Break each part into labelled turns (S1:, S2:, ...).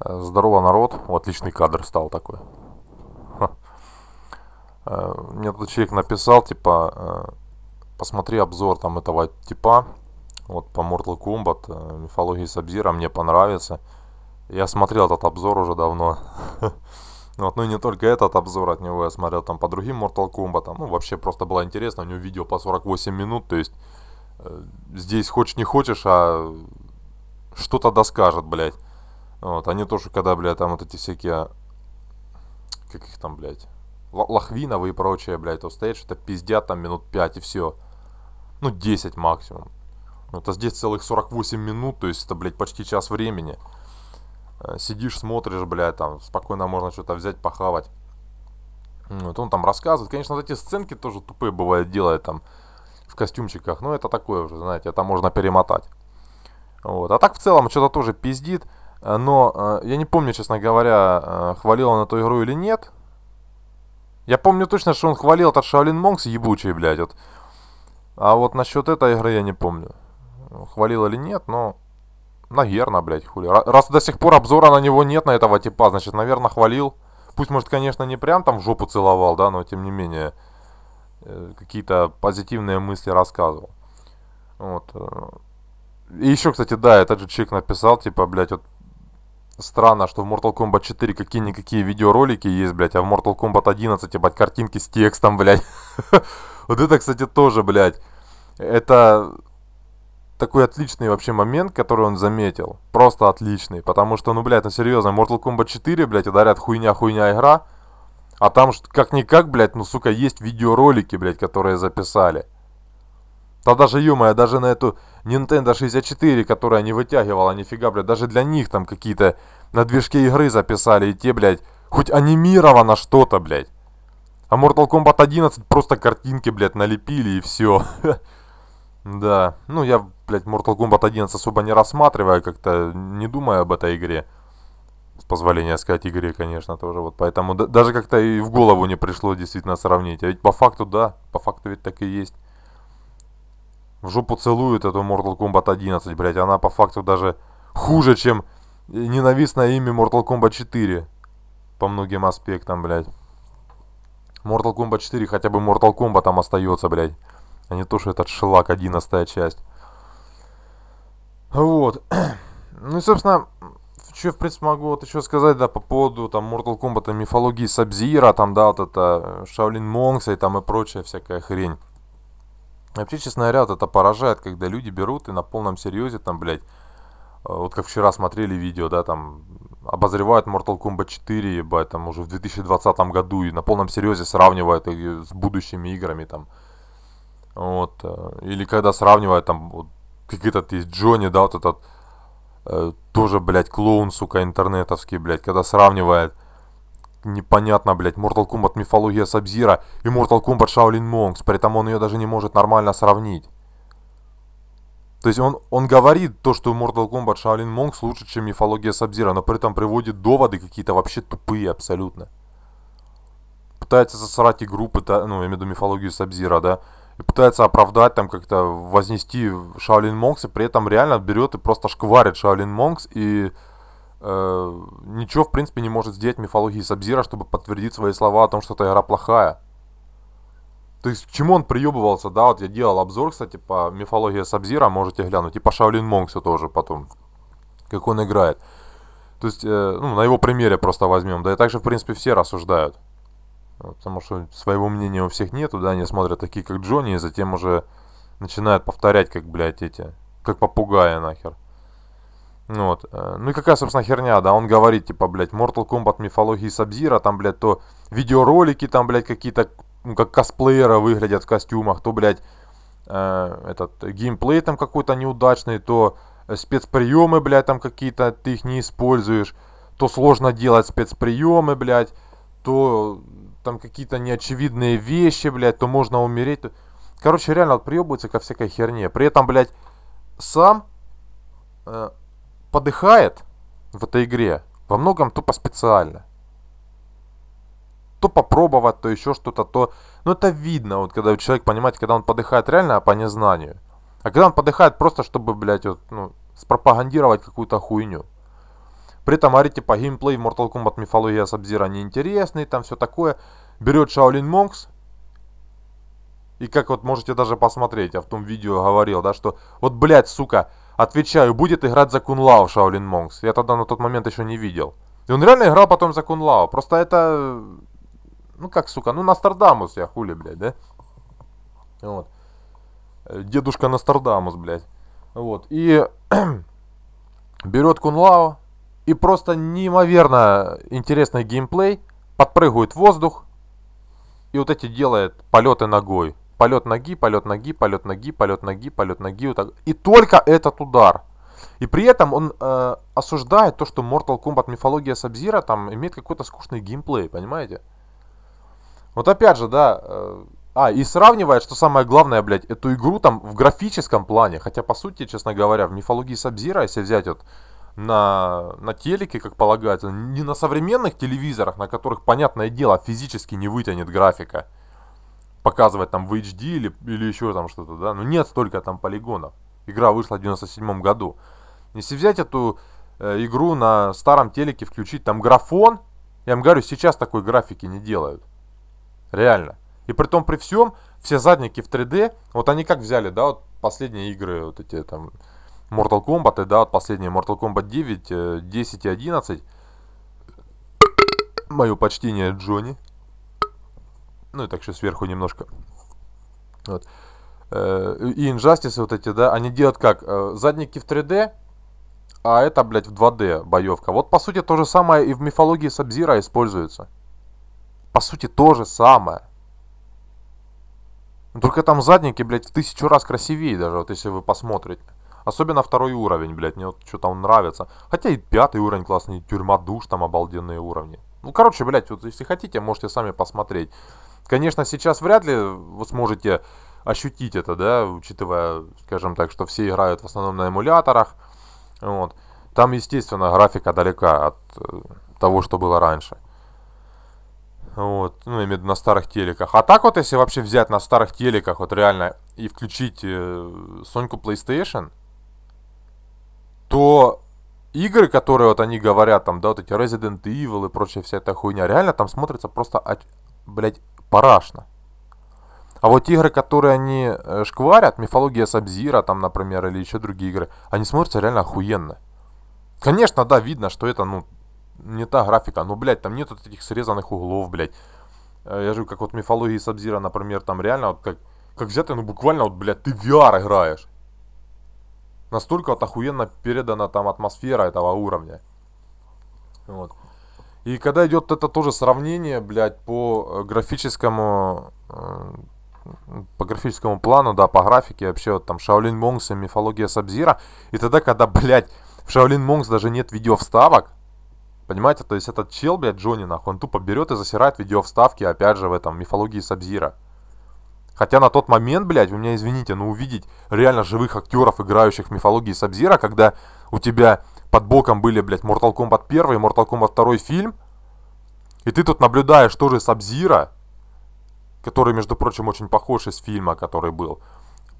S1: Здорово, народ. О, отличный кадр стал такой. Ха. Э, мне тут человек написал, типа, э, посмотри обзор там этого типа, вот по Mortal Kombat, э, мифологии Сабзира, мне понравится. Я смотрел этот обзор уже давно. Ну вот, ну и не только этот обзор от него, я смотрел там по другим Mortal Kombat, ну вообще просто было интересно, у него видео по 48 минут, то есть здесь хочешь не хочешь, а что-то доскажет, блядь. Вот, они тоже, когда, бля, там вот эти всякие... Как их там, блядь? Лохвиновы и прочее, блядь, то стоят, что-то пиздят там минут 5 и все. Ну, 10 максимум. Ну, это здесь целых 48 минут, то есть это, блядь, почти час времени. Э, сидишь, смотришь, блядь, там спокойно можно что-то взять, похавать. Вот он там рассказывает. Конечно, вот эти сценки тоже тупые бывают, делает там в костюмчиках. Но это такое уже, знаете, это можно перемотать. Вот. А так в целом что-то тоже пиздит. Э, но э, я не помню, честно говоря, э, хвалил он эту игру или нет. Я помню точно, что он хвалил этот Shaolin Monks ебучий, блядь. Вот. А вот насчет этой игры я не помню. Хвалил или нет, но... Наверное, блядь, хули. Раз до сих пор обзора на него нет, на этого типа, значит, наверное, хвалил. Пусть, может, конечно, не прям там в жопу целовал, да, но тем не менее какие-то позитивные мысли рассказывал. Вот. И еще, кстати, да, этот же чик написал, типа, блядь, вот Странно, что в Mortal Kombat 4 какие-никакие видеоролики есть, блядь, а в Mortal Kombat 11, ебать, картинки с текстом, блядь. Вот это, кстати, тоже, блядь. Это такой отличный вообще момент, который он заметил. Просто отличный. Потому что, ну, блядь, ну серьезно, Mortal Kombat 4, блядь, ударят хуйня-хуйня игра. А там как-никак, блядь, ну, сука, есть видеоролики, блядь, которые записали. Да даже, ё даже на эту Nintendo 64, которая не вытягивала нифига, блядь, даже для них там какие-то на движке игры записали, и те, блядь, хоть анимировано что-то, блядь. А Mortal Kombat 11 просто картинки, блядь, налепили и все. Да, ну я, блядь, Mortal Kombat 11 особо не рассматриваю, как-то не думаю об этой игре. С позволения сказать игре, конечно, тоже вот. Поэтому даже как-то и в голову не пришло действительно сравнить. А ведь по факту, да, по факту ведь так и есть. В жопу целуют эту Mortal Kombat 11, блядь. Она по факту даже хуже, чем ненавистное имя Mortal Kombat 4. По многим аспектам, блядь. Mortal Kombat 4, хотя бы Mortal Kombat там остается, блядь. А не то, что этот шелак 11 часть. Вот. Ну и, собственно, что, в принципе, могу вот еще сказать, да, по поводу, там, Mortal Kombat, мифологии Сабзира, там, да, вот это Шаолин Монкса и там и прочая всякая хрень. Вообще, снаряд это поражает, когда люди берут и на полном серьезе там, блядь, э, вот как вчера смотрели видео, да, там обозревают Mortal Kombat 4, ебать, там уже в 2020 году и на полном серьезе сравнивают с будущими играми там. Вот. Э, или когда сравнивают там, вот, как этот есть Джонни, да, вот этот э, тоже, блядь, клоун, сука, интернетовский, блядь, когда сравнивает э, непонятно, блядь. Mortal Kombat мифология Сабзира и Mortal Kombat Shaolin Monks. При этом он ее даже не может нормально сравнить. То есть он, он говорит то, что Mortal Kombat Shaolin Monks лучше, чем мифология Сабзира, но при этом приводит доводы какие-то вообще тупые абсолютно. Пытается засрать игру, пыта... ну, я имею в виду мифологию Сабзира, да, и пытается оправдать, там, как-то вознести Shaolin Monks, и при этом реально берет и просто шкварит Shaolin Monks и Э, ничего, в принципе, не может сделать мифологии Сабзира, чтобы подтвердить свои слова о том, что эта игра плохая. То есть, к чему он приебывался, да, вот я делал обзор, кстати, по мифологии Сабзира, можете глянуть, и по Шаолин Монксу тоже потом, как он играет. То есть, э, ну, на его примере просто возьмем, да и также, в принципе, все рассуждают. Потому что своего мнения у всех нету, да, они смотрят такие, как Джонни, и затем уже начинают повторять, как, блядь, эти, как попугая, нахер. Ну вот. Э, ну и какая, собственно, херня, да, он говорит, типа, блядь, Mortal Kombat мифологии Сабзира, там, блядь, то видеоролики, там, блядь, какие-то, ну, как косплеера выглядят в костюмах, то, блядь, э, этот, геймплей там какой-то неудачный, то спецприемы, блядь, там какие-то, ты их не используешь, то сложно делать спецприемы, блядь, то там какие-то неочевидные вещи, блядь, то можно умереть. Короче, реально вот приебывается ко всякой херне. При этом, блядь, сам э, подыхает в этой игре во многом тупо специально. То попробовать, то еще что-то, то... ну это видно, вот когда человек понимает, когда он подыхает реально по незнанию. А когда он подыхает просто, чтобы, блядь, вот, ну, спропагандировать какую-то хуйню. При этом, говорите, типа, геймплей в Mortal Kombat мифология Сабзира неинтересный, там все такое. Берет Шаолин Монкс, и как вот можете даже посмотреть, я в том видео говорил, да, что вот, блядь, сука, Отвечаю, будет играть за Кунлао Шаолин Монкс. Я тогда на тот момент еще не видел. И он реально играл потом за Кунлао. Просто это... Ну как, сука, ну Нострадамус я, хули, блядь, да? Вот. Дедушка Нострадамус, блядь. Вот. И берет Кунлао. И просто неимоверно интересный геймплей. Подпрыгивает в воздух. И вот эти делает полеты ногой. Полет ноги, полет ноги, полет ноги, полет ноги, полет ноги. Вот так. И только этот удар. И при этом он э, осуждает то, что Mortal Kombat мифология Сабзира там имеет какой-то скучный геймплей, понимаете? Вот опять же, да. Э, а, и сравнивает, что самое главное, блядь, эту игру там в графическом плане. Хотя, по сути, честно говоря, в мифологии Сабзира, если взять вот на, на телеке, как полагается, не на современных телевизорах, на которых, понятное дело, физически не вытянет графика показывать там в HD или, или еще там что-то, да. Но нет столько там полигонов. Игра вышла в 97 году. Если взять эту э, игру на старом телеке, включить там графон, я вам говорю, сейчас такой графики не делают. Реально. И при том при всем, все задники в 3D, вот они как взяли, да, вот последние игры, вот эти там Mortal Kombat, да, вот последние Mortal Kombat 9, 10 э, и 11. Мое почтение Джонни. Ну и так еще сверху немножко. Вот. Э, и инжастисы вот эти, да, они делают как? Э, задники в 3D, а это, блядь, в 2D боевка. Вот, по сути, то же самое и в мифологии Сабзира используется. По сути, то же самое. Только там задники, блядь, в тысячу раз красивее даже, вот если вы посмотрите. Особенно второй уровень, блядь, мне вот что-то он нравится. Хотя и пятый уровень классный, тюрьма душ, там обалденные уровни. Ну, короче, блядь, вот если хотите, можете сами посмотреть. Конечно, сейчас вряд ли вы сможете ощутить это, да, учитывая, скажем так, что все играют в основном на эмуляторах. Вот. Там, естественно, графика далека от э, того, что было раньше. Вот, ну, именно на старых телеках. А так вот, если вообще взять на старых телеках, вот реально, и включить э, Соньку PlayStation, то игры, которые вот они говорят, там, да, вот эти Resident Evil и прочая вся эта хуйня, реально там смотрится просто, блядь, парашно. А вот игры, которые они э, шкварят, мифология Сабзира, там, например, или еще другие игры, они смотрятся реально охуенно. Конечно, да, видно, что это, ну, не та графика, но, блядь, там нету таких срезанных углов, блядь. Э, я же как вот мифологии Сабзира, например, там реально вот как, как взятый, ну буквально вот, блядь, ты в VR играешь. Настолько вот охуенно передана там атмосфера этого уровня. Вот. И когда идет это тоже сравнение, блядь, по э, графическому э, по графическому плану, да, по графике, вообще вот там Шаолин Монкс и мифология Сабзира. И тогда, когда, блядь, в Шаолин Монкс даже нет видео вставок, понимаете, то есть этот чел, блядь, Джонни, нахуй, он тупо берет и засирает видео вставки, опять же, в этом мифологии Сабзира. Хотя на тот момент, блядь, вы меня извините, но увидеть реально живых актеров, играющих в мифологии Сабзира, когда у тебя под боком были, блядь, Mortal Kombat 1 и Mortal Kombat 2 фильм. И ты тут наблюдаешь тоже Сабзира, который, между прочим, очень похож из фильма, который был.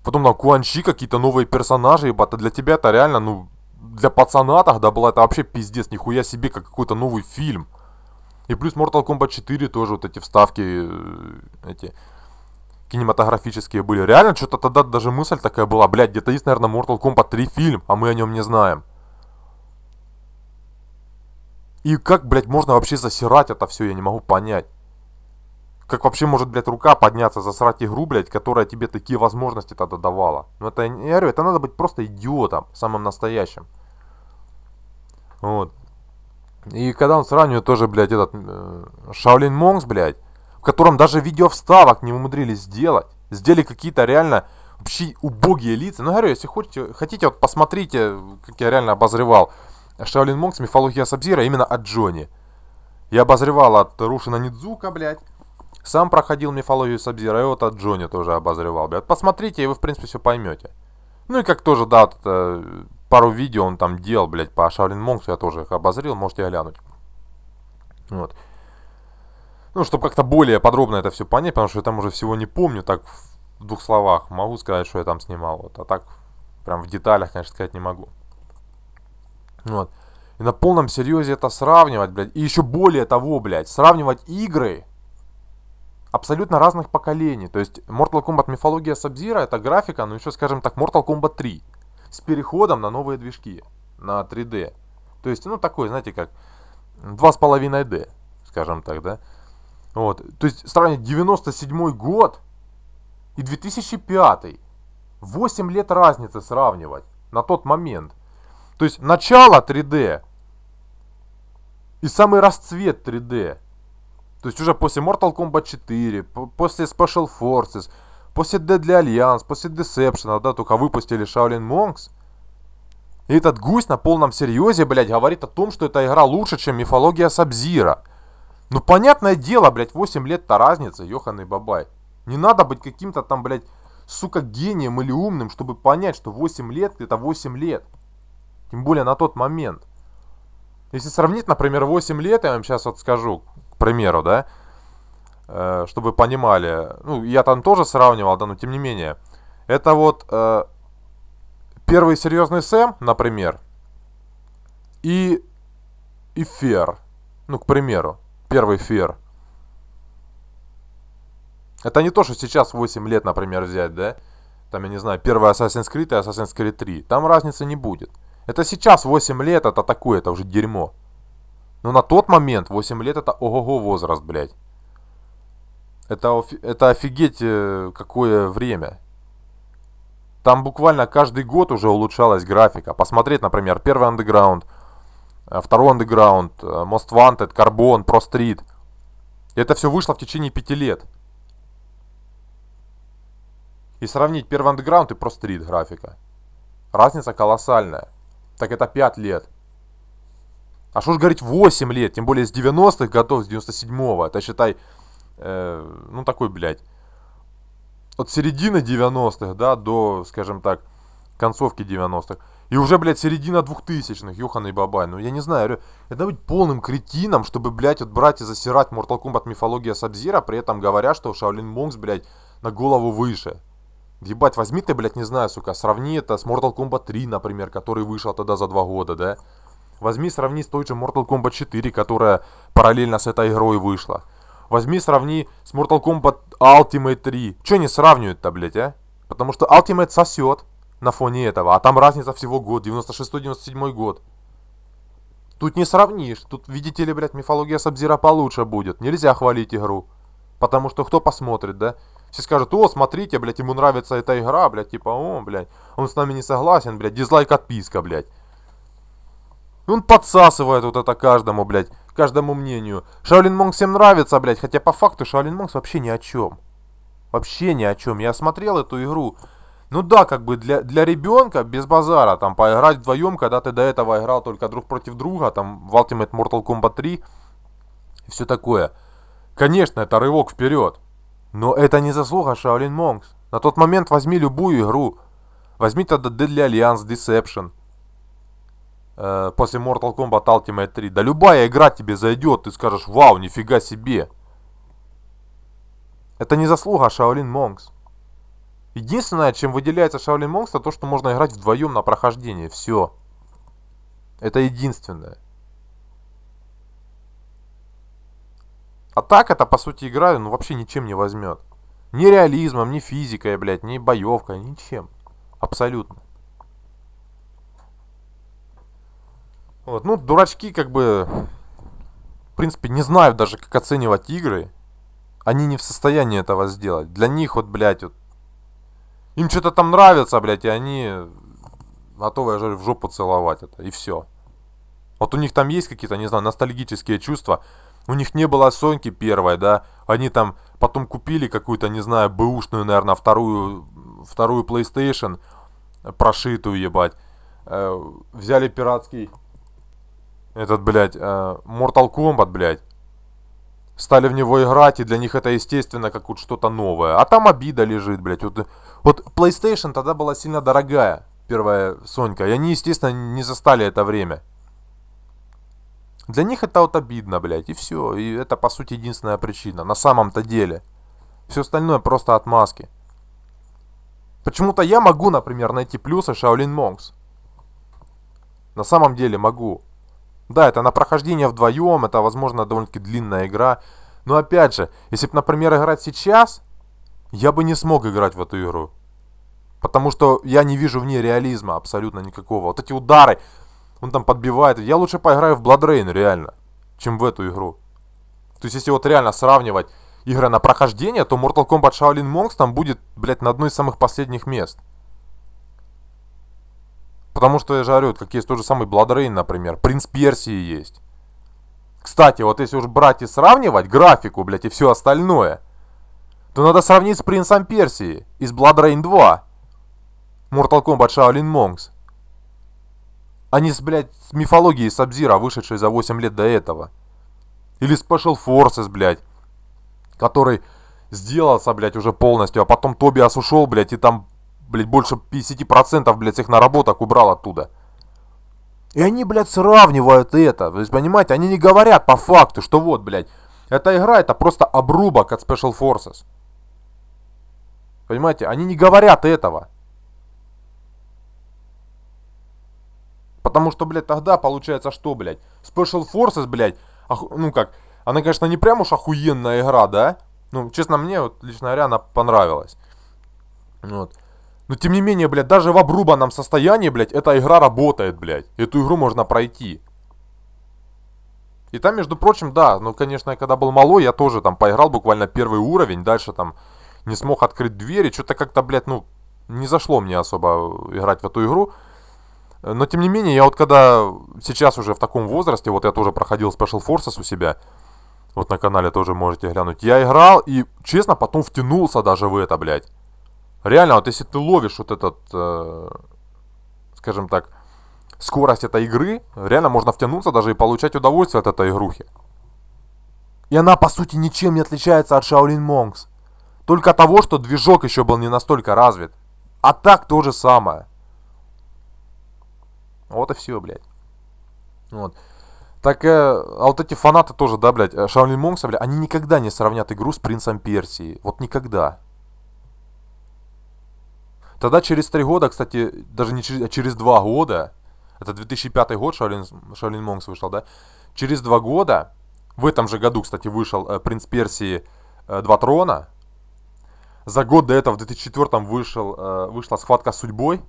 S1: Потом там Куанчи, какие-то новые персонажи, ебать, для тебя это реально, ну, для пацана тогда была это вообще пиздец, нихуя себе, как какой-то новый фильм. И плюс Mortal Kombat 4 тоже вот эти вставки, э, эти кинематографические были. Реально, что-то тогда даже мысль такая была, блядь, где-то есть, наверное, Mortal Kombat 3 фильм, а мы о нем не знаем. И как, блядь, можно вообще засирать это все, я не могу понять. Как вообще может, блядь, рука подняться, засрать игру, блядь, которая тебе такие возможности тогда давала? Ну это, я говорю, это надо быть просто идиотом, самым настоящим. Вот. И когда он сравнивает тоже, блядь, этот э, Шаолин Монкс, блядь, в котором даже видео вставок не умудрились сделать. Сделали какие-то реально вообще убогие лица. Ну, говорю, если хотите, хотите вот посмотрите, как я реально обозревал. Шаолин Монкс, мифология Сабзира именно от Джонни. Я обозревал от Рушина Нидзука, блядь. Сам проходил мифологию Сабзира, и вот от Джони тоже обозревал, блядь. Посмотрите, и вы, в принципе, все поймете. Ну и как тоже, да, вот, э, пару видео он там делал, блядь, по Шаолин Монксу я тоже их обозрел, можете глянуть. Вот. Ну, чтобы как-то более подробно это все понять, потому что я там уже всего не помню, так в двух словах могу сказать, что я там снимал. Вот. А так прям в деталях, конечно, сказать не могу. Ну вот. И на полном серьезе это сравнивать, блядь. И еще более того, блядь, сравнивать игры абсолютно разных поколений. То есть Mortal Kombat мифология Сабзира это графика, ну еще, скажем так, Mortal Kombat 3. С переходом на новые движки, на 3D. То есть, ну, такой, знаете, как 2,5D, скажем так, да? Вот. То есть сравнить 97 год и 2005. 8 лет разницы сравнивать на тот момент – то есть начало 3D и самый расцвет 3D. То есть уже после Mortal Kombat 4, после Special Forces, после Deadly Alliance, после Deception, а да, только выпустили Shaolin Monks. И этот гусь на полном серьезе, блядь, говорит о том, что эта игра лучше, чем мифология Сабзира. Ну, понятное дело, блядь, 8 лет-то разница, ёханый бабай. Не надо быть каким-то там, блядь, сука, гением или умным, чтобы понять, что 8 лет это 8 лет. Тем более на тот момент. Если сравнить, например, 8 лет, я вам сейчас вот скажу, к примеру, да, э, чтобы вы понимали, ну, я там тоже сравнивал, да, но тем не менее. Это вот э, первый серьезный Сэм, например, и, и Фер, ну, к примеру, первый Фер. Это не то, что сейчас 8 лет, например, взять, да, там, я не знаю, первый Assassin's Creed и Assassin's Creed 3. Там разницы не будет. Это сейчас 8 лет это такое, это уже дерьмо. Но на тот момент 8 лет это ого-го возраст, блядь. Это, это офигеть э, какое время. Там буквально каждый год уже улучшалась графика. Посмотреть, например, первый андеграунд, э, второй андеграунд, э, Most Wanted, Carbon, Pro Street. Это все вышло в течение пяти лет. И сравнить первый андеграунд и Pro Street графика. Разница колоссальная так это 5 лет. А что ж говорить 8 лет, тем более с 90-х годов, с 97-го. Это считай, э, ну такой, блядь, от середины 90-х, да, до, скажем так, концовки 90-х. И уже, блядь, середина 2000-х, ёхан бабай. Ну, я не знаю, это быть полным кретином, чтобы, блядь, вот брать и засирать Mortal Kombat мифология Сабзира, при этом говоря, что Шаолин Монкс, блядь, на голову выше. Ебать, возьми ты, блядь, не знаю, сука, сравни это с Mortal Kombat 3, например, который вышел тогда за два года, да? Возьми, сравни с той же Mortal Kombat 4, которая параллельно с этой игрой вышла. Возьми, сравни с Mortal Kombat Ultimate 3. Че не сравнивают-то, блядь, а? Потому что Ultimate сосет на фоне этого, а там разница всего год, 96-97 год. Тут не сравнишь, тут, видите ли, блядь, мифология Сабзира получше будет. Нельзя хвалить игру. Потому что кто посмотрит, да? Все скажут, о, смотрите, блядь, ему нравится эта игра, блядь, типа, о, блядь, он с нами не согласен, блядь, дизлайк отписка, блядь. И он подсасывает вот это каждому, блядь, каждому мнению. Шаолин Монг всем нравится, блядь, хотя по факту Шаолин Монг вообще ни о чем. Вообще ни о чем. Я смотрел эту игру. Ну да, как бы для, для ребенка без базара, там, поиграть вдвоем, когда ты до этого играл только друг против друга, там, в Ultimate Mortal Kombat 3 и все такое. Конечно, это рывок вперед. Но это не заслуга Shaolin Монкс. На тот момент возьми любую игру. Возьми тогда Deadly Alliance, Deception. Э, после Mortal Kombat Ultimate 3. Да любая игра тебе зайдет, ты скажешь, вау, нифига себе. Это не заслуга Shaolin Монкс. Единственное, чем выделяется Shaolin Монкс, это то, что можно играть вдвоем на прохождение. Все. Это единственное. А так это, по сути, игра, ну, вообще ничем не возьмет. Ни реализмом, ни физикой, блядь, ни боевкой, ничем. Абсолютно. Вот, ну, дурачки, как бы, в принципе, не знают даже, как оценивать игры. Они не в состоянии этого сделать. Для них, вот, блядь, вот, им что-то там нравится, блядь, и они готовы, а я говорю, в жопу целовать это, и все. Вот у них там есть какие-то, не знаю, ностальгические чувства, у них не было Соньки первой, да. Они там потом купили какую-то, не знаю, бэушную, наверное, вторую, вторую PlayStation, прошитую, ебать. Э, взяли пиратский, этот, блядь, э, Mortal Kombat, блядь. Стали в него играть, и для них это, естественно, как вот что-то новое. А там обида лежит, блядь. Вот, вот PlayStation тогда была сильно дорогая, первая Сонька. И они, естественно, не застали это время. Для них это вот обидно, блядь, и все. И это, по сути, единственная причина. На самом-то деле. Все остальное просто отмазки. Почему-то я могу, например, найти плюсы Shaolin Монкс. На самом деле могу. Да, это на прохождение вдвоем, это, возможно, довольно-таки длинная игра. Но опять же, если бы, например, играть сейчас, я бы не смог играть в эту игру. Потому что я не вижу в ней реализма абсолютно никакого. Вот эти удары, он там подбивает. Я лучше поиграю в Blood Rain, реально, чем в эту игру. То есть, если вот реально сравнивать игры на прохождение, то Mortal Kombat Shaolin Monks там будет, блядь, на одной из самых последних мест. Потому что, я же говорю, как есть тот же самый Blood Rain, например. Принц Персии есть. Кстати, вот если уж брать и сравнивать графику, блядь, и все остальное, то надо сравнить с Принцем Персии из Blood Rain 2. Mortal Kombat Shaolin Monks а не с, блядь, с мифологией Сабзира, вышедшей за 8 лет до этого. Или Special Forces, блядь, который сделался, блядь, уже полностью, а потом Тобиас ушел, блядь, и там, блядь, больше 50%, блядь, всех наработок убрал оттуда. И они, блядь, сравнивают это, Вы понимаете, они не говорят по факту, что вот, блядь, эта игра это просто обрубок от Special Forces. Понимаете, они не говорят этого. Потому что, блядь, тогда получается что, блядь? Special Forces, блядь, оху... ну как, она, конечно, не прям уж охуенная игра, да? Ну, честно, мне, вот, лично говоря, она понравилась. Вот. Но, тем не менее, блядь, даже в обрубанном состоянии, блядь, эта игра работает, блядь. Эту игру можно пройти. И там, между прочим, да, ну, конечно, я когда был малой, я тоже там поиграл буквально первый уровень, дальше там не смог открыть двери, что-то как-то, блядь, ну, не зашло мне особо играть в эту игру. Но, тем не менее, я вот когда сейчас уже в таком возрасте, вот я тоже проходил Special Forces у себя, вот на канале тоже можете глянуть. Я играл и, честно, потом втянулся даже в это, блядь. Реально, вот если ты ловишь вот этот, э, скажем так, скорость этой игры, реально можно втянуться даже и получать удовольствие от этой игрухи. И она, по сути, ничем не отличается от Shaolin Monks. Только того, что движок еще был не настолько развит. А так то же самое. Вот и все, блядь. Вот. Так, э, а вот эти фанаты тоже, да, блядь, э, Шарлин Монкса, блядь, они никогда не сравнят игру с Принцем Персии. Вот никогда. Тогда через три года, кстати, даже не через, а через два года, это 2005 год Шаолин, Шаолин Монкс вышел, да? Через два года, в этом же году, кстати, вышел э, Принц Персии э, Два Трона. За год до этого, в 2004 вышел, э, вышла Схватка с судьбой.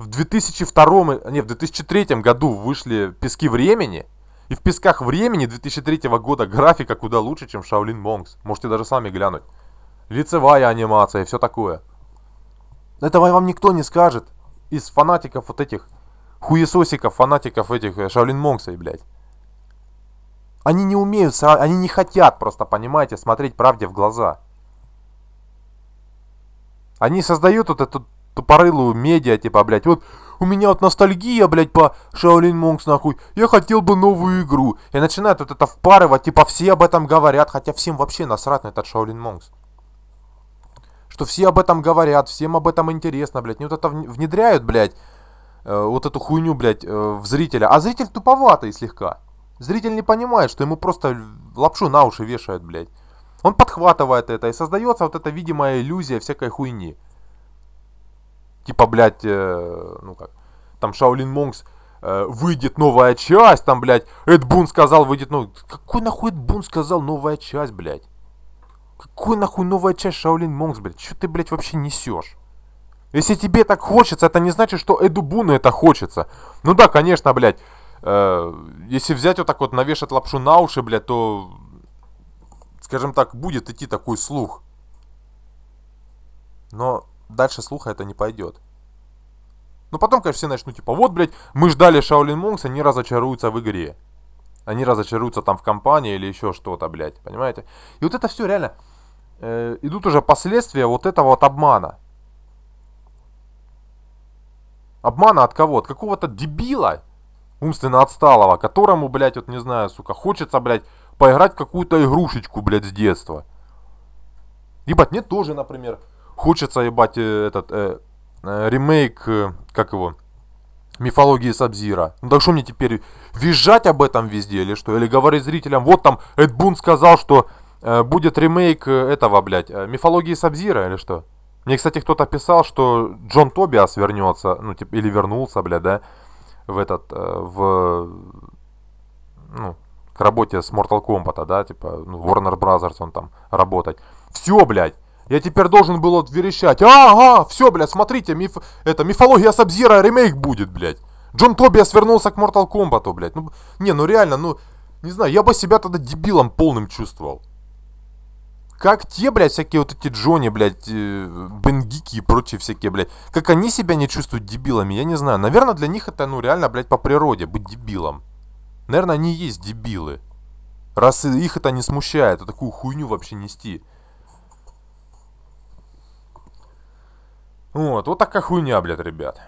S1: В 2002, не, в 2003 году вышли «Пески времени», и в «Песках времени» 2003 года графика куда лучше, чем «Шаолин Монкс». Можете даже сами глянуть. Лицевая анимация и все такое. Этого вам никто не скажет. Из фанатиков вот этих, хуесосиков, фанатиков этих э, Шаолин Монкса, блядь. Они не умеют, они не хотят просто, понимаете, смотреть правде в глаза. Они создают вот эту тупорылую медиа, типа, блядь, вот у меня вот ностальгия, блядь, по Shaolin Monks, нахуй, я хотел бы новую игру. И начинают вот это впарывать, типа, все об этом говорят, хотя всем вообще насрать на этот Shaolin Monks. Что все об этом говорят, всем об этом интересно, блядь, не вот это внедряют, блядь, э, вот эту хуйню, блядь, э, в зрителя. А зритель туповатый слегка. Зритель не понимает, что ему просто лапшу на уши вешают, блядь. Он подхватывает это и создается вот эта видимая иллюзия всякой хуйни типа, блядь, э, ну как, там Шаолин Монкс, э, выйдет новая часть, там, блядь, Эд Бун сказал, выйдет новая... Какой нахуй Эд Бун сказал новая часть, блядь? Какой нахуй новая часть Шаолин Монкс, блядь? Что ты, блядь, вообще несешь? Если тебе так хочется, это не значит, что Эду Буну это хочется. Ну да, конечно, блядь. Э, если взять вот так вот, навешать лапшу на уши, блядь, то, скажем так, будет идти такой слух. Но дальше слуха это не пойдет. Но ну, потом, конечно, все начнут типа, вот, блядь, мы ждали Шаолин Монкс, они разочаруются в игре. Они разочаруются там в компании или еще что-то, блядь, понимаете? И вот это все реально, э, идут уже последствия вот этого вот обмана. Обмана от кого? От какого-то дебила умственно отсталого, которому, блядь, вот не знаю, сука, хочется, блядь, поиграть в какую-то игрушечку, блядь, с детства. Ебать, мне тоже, например, Хочется, ебать, э, этот э, э, ремейк, э, как его, мифологии Сабзира. Ну так что мне теперь визжать об этом везде или что? Или говорить зрителям, вот там Эд Бун сказал, что э, будет ремейк э, этого, блядь, э, мифологии Сабзира или что? Мне, кстати, кто-то писал, что Джон Тобиас вернется, ну, типа, или вернулся, блядь, да, в этот, э, в, ну, к работе с Mortal Kombat, да, типа, ну, Warner Brothers он там работать. Все, блядь! Я теперь должен был вот верещать. Ага, все, блядь, смотрите, миф... это мифология Сабзира ремейк будет, блядь. Джон Тобиас вернулся к Mortal Kombat, блядь. Ну, не, ну реально, ну, не знаю, я бы себя тогда дебилом полным чувствовал. Как те, блядь, всякие вот эти Джонни, блядь, э, Бенгики и прочие всякие, блядь. Как они себя не чувствуют дебилами, я не знаю. Наверное, для них это, ну, реально, блядь, по природе, быть дебилом. Наверное, они и есть дебилы. Раз их это не смущает, а такую хуйню вообще нести. Вот, вот такая хуйня, блядь, ребят.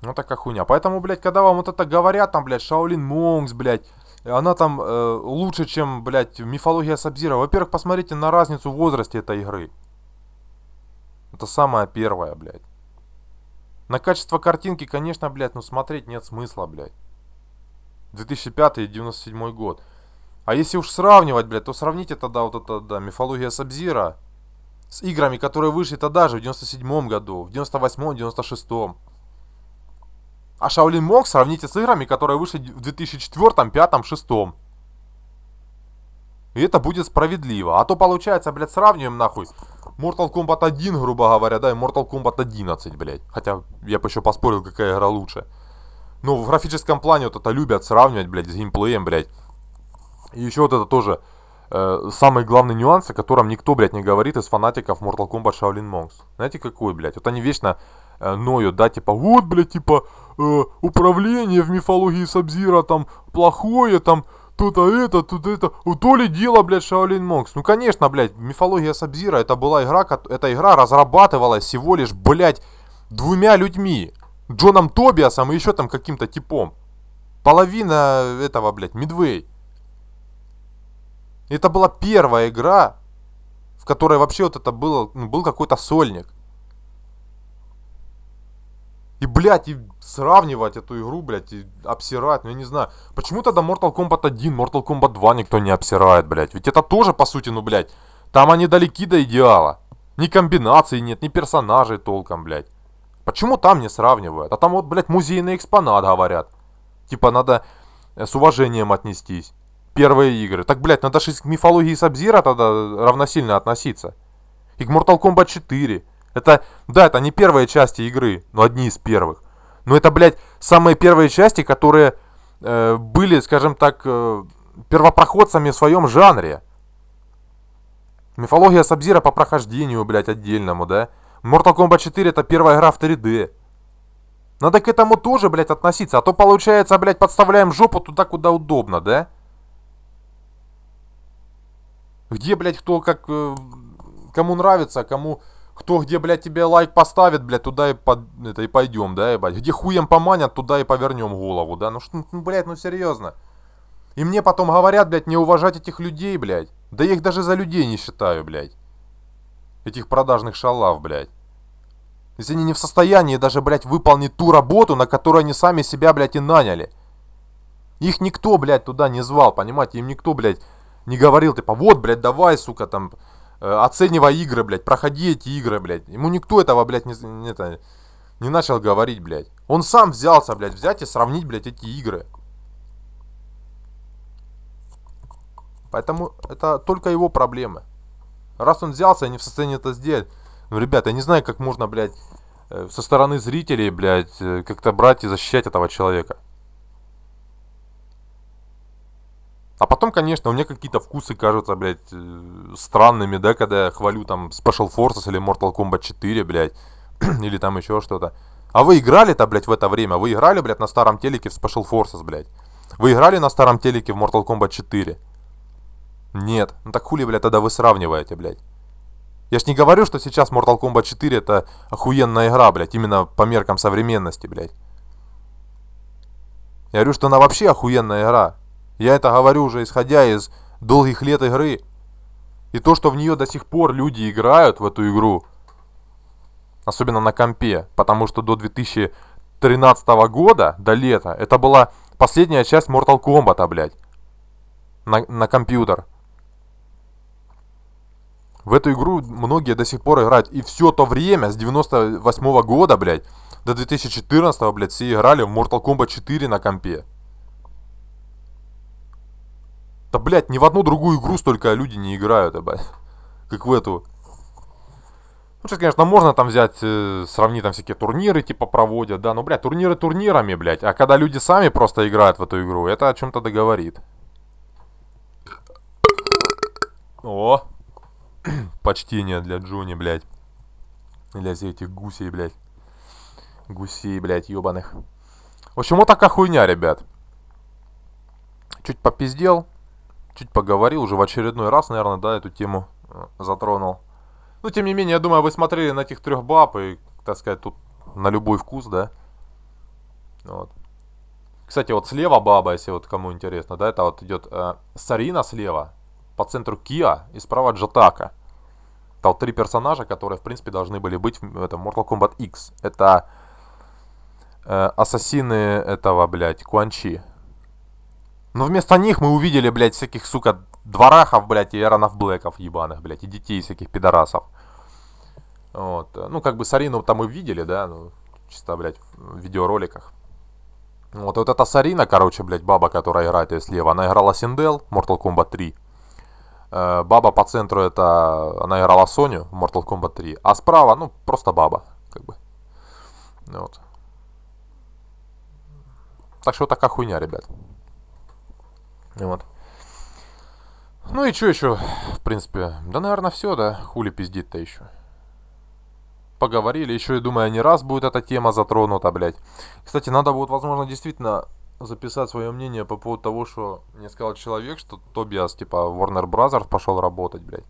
S1: Вот такая хуйня. Поэтому, блядь, когда вам вот это говорят, там, блядь, Шаолин Монкс, блядь, э, она там э, лучше, чем, блядь, мифология Сабзира. Во-первых, посмотрите на разницу в возрасте этой игры. Это самая первая, блядь. На качество картинки, конечно, блядь, но ну, смотреть нет смысла, блядь. 2005 97 год. А если уж сравнивать, блядь, то сравните тогда вот это, да, мифология Сабзира с играми, которые вышли тогда же, в 97 году, в 98-м, 96-м. А Shaolin Monk сравните с играми, которые вышли в 2004, 2005, 2006. И это будет справедливо. А то получается, блядь, сравниваем нахуй Mortal Kombat 1, грубо говоря, да, и Mortal Kombat 11, блядь. Хотя я бы еще поспорил, какая игра лучше. Но ну, в графическом плане вот это любят сравнивать, блядь, с геймплеем, блядь. И еще вот это тоже Э, самый главный нюанс, о котором никто, блядь, не говорит из фанатиков Mortal Kombat Shaolin Monks. Знаете, какой, блядь? Вот они вечно э, ноют, да, типа, вот, блядь, типа, э, управление в мифологии Сабзира там плохое, там, то-то это, тут то это. То ли дело, блядь, Shaolin Monks. Ну, конечно, блядь, мифология Сабзира, это была игра, эта игра разрабатывалась всего лишь, блядь, двумя людьми. Джоном Тобиасом и еще там каким-то типом. Половина этого, блядь, Медвей. Это была первая игра, в которой вообще вот это было, ну, был какой-то сольник. И, блядь, и сравнивать эту игру, блядь, и обсирать, ну я не знаю. Почему тогда Mortal Kombat 1, Mortal Kombat 2 никто не обсирает, блядь? Ведь это тоже, по сути, ну, блядь, там они далеки до идеала. Ни комбинаций нет, ни персонажей толком, блядь. Почему там не сравнивают? А там вот, блядь, музейный экспонат говорят. Типа надо э, с уважением отнестись первые игры. Так, блядь, надо же к мифологии Сабзира тогда равносильно относиться. И к Mortal Kombat 4. Это, да, это не первые части игры, но одни из первых. Но это, блядь, самые первые части, которые э, были, скажем так, э, первопроходцами в своем жанре. Мифология Сабзира по прохождению, блядь, отдельному, да? Mortal Kombat 4 это первая игра в 3D. Надо к этому тоже, блядь, относиться, а то получается, блядь, подставляем жопу туда, куда удобно, да? Где, блядь, кто как... Э, кому нравится, а кому... Кто где, блядь, тебе лайк поставит, блядь, туда и, под, это, и пойдем, да, ебать. Где хуем поманят, туда и повернем голову, да. Ну, что, ну, блядь, ну серьезно. И мне потом говорят, блядь, не уважать этих людей, блядь. Да я их даже за людей не считаю, блядь. Этих продажных шалав, блядь. Если они не в состоянии даже, блядь, выполнить ту работу, на которую они сами себя, блядь, и наняли. Их никто, блядь, туда не звал, понимаете? Им никто, блядь, не говорил, типа, вот, блядь, давай, сука, там, э, оценивай игры, блядь, проходи эти игры, блядь. Ему никто этого, блядь, не, не, это, не начал говорить, блядь. Он сам взялся, блядь, взять и сравнить, блядь, эти игры. Поэтому это только его проблемы. Раз он взялся, я не в состоянии это сделать. Ну, ребят, я не знаю, как можно, блядь, э, со стороны зрителей, блядь, э, как-то брать и защищать этого человека. А потом, конечно, у меня какие-то вкусы кажутся, блядь, э, странными, да, когда я хвалю там Special Forces или Mortal Kombat 4, блядь, или там еще что-то. А вы играли-то, блядь, в это время? Вы играли, блядь, на старом телеке в Special Forces, блядь? Вы играли на старом телеке в Mortal Kombat 4? Нет. Ну так хули, блядь, тогда вы сравниваете, блядь? Я ж не говорю, что сейчас Mortal Kombat 4 это охуенная игра, блядь, именно по меркам современности, блядь. Я говорю, что она вообще охуенная игра. Я это говорю уже исходя из долгих лет игры. И то, что в нее до сих пор люди играют, в эту игру, особенно на компе, потому что до 2013 года, до лета, это была последняя часть Mortal Kombat, блядь, на, на компьютер. В эту игру многие до сих пор играют. И все то время, с 98 года, блядь, до 2014, блядь, все играли в Mortal Kombat 4 на компе. Да, блядь, ни в одну другую игру столько люди не играют, ебать. А, как в эту. Ну, сейчас, конечно, можно там взять, э, сравнить там всякие турниры, типа, проводят, да. Но, блядь, турниры турнирами, блядь. А когда люди сами просто играют в эту игру, это о чем-то договорит. О! Почтение для Джуни, блядь. Для всех этих гусей, блядь. Гусей, блядь, ебаных. В общем, вот такая хуйня, ребят. Чуть попиздел чуть поговорил уже в очередной раз, наверное, да, эту тему э, затронул. Ну, тем не менее, я думаю, вы смотрели на этих трех баб и, так сказать, тут на любой вкус, да. Вот. Кстати, вот слева баба, если вот кому интересно, да, это вот идет э, Сарина слева, по центру Киа и справа Джатака. Это вот три персонажа, которые, в принципе, должны были быть в этом Mortal Kombat X. Это э, ассасины этого, блядь, Куанчи. Но вместо них мы увидели, блядь, всяких, сука, дворахов, блядь, и Эронов Блэков ебаных, блядь, и детей всяких пидорасов. Вот. Ну, как бы Сарину там и видели, да, ну, чисто, блядь, в видеороликах. Вот, вот эта Сарина, короче, блядь, баба, которая играет ее слева, она играла Синдел в Mortal Kombat 3. Э, баба по центру это, она играла Соню в Mortal Kombat 3. А справа, ну, просто баба, как бы. Вот. Так что вот такая хуйня, ребят. Вот. Ну и что еще, в принципе? Да, наверное, все, да? Хули пиздит-то еще. Поговорили, еще, я думаю, не раз будет эта тема затронута, блядь. Кстати, надо будет, возможно, действительно записать свое мнение по поводу того, что мне сказал человек, что Тобиас, типа, Warner Brothers пошел работать, блядь.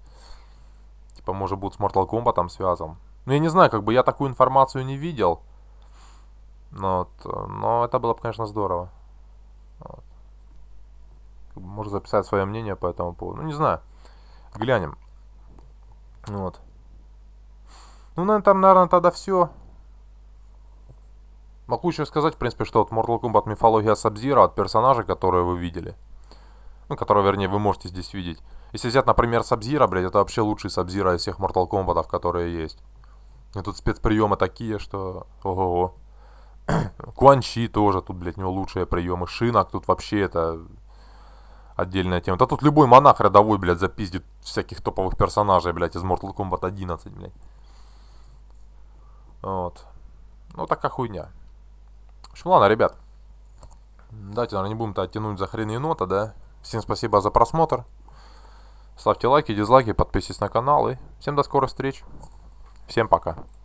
S1: Типа, может, будет с Mortal Kombat там связан. Ну, я не знаю, как бы я такую информацию не видел. Но, вот, э, но это было бы, конечно, здорово. Вот может записать свое мнение по этому поводу. Ну, не знаю. Глянем. Вот. Ну, наверное, там, наверное, тогда все. Могу еще сказать, в принципе, что от Mortal Kombat мифология Сабзира от персонажа, которые вы видели. Ну, которого, вернее, вы можете здесь видеть. Если взять, например, Сабзира, блядь, это вообще лучший Сабзира из всех Mortal Kombat, которые есть. И тут спецприемы такие, что... Ого-го. Куанчи тоже, тут, блядь, у него лучшие приемы. Шинок тут вообще это Отдельная тема. Да тут любой монах рядовой, блядь, запиздит всяких топовых персонажей, блядь, из Mortal Kombat 11, блядь. Вот. Ну, такая хуйня. В ладно, ребят. Давайте, наверное, не будем-то оттянуть за хрен енота, да? Всем спасибо за просмотр. Ставьте лайки, дизлайки, подписывайтесь на канал. И всем до скорых встреч. Всем пока.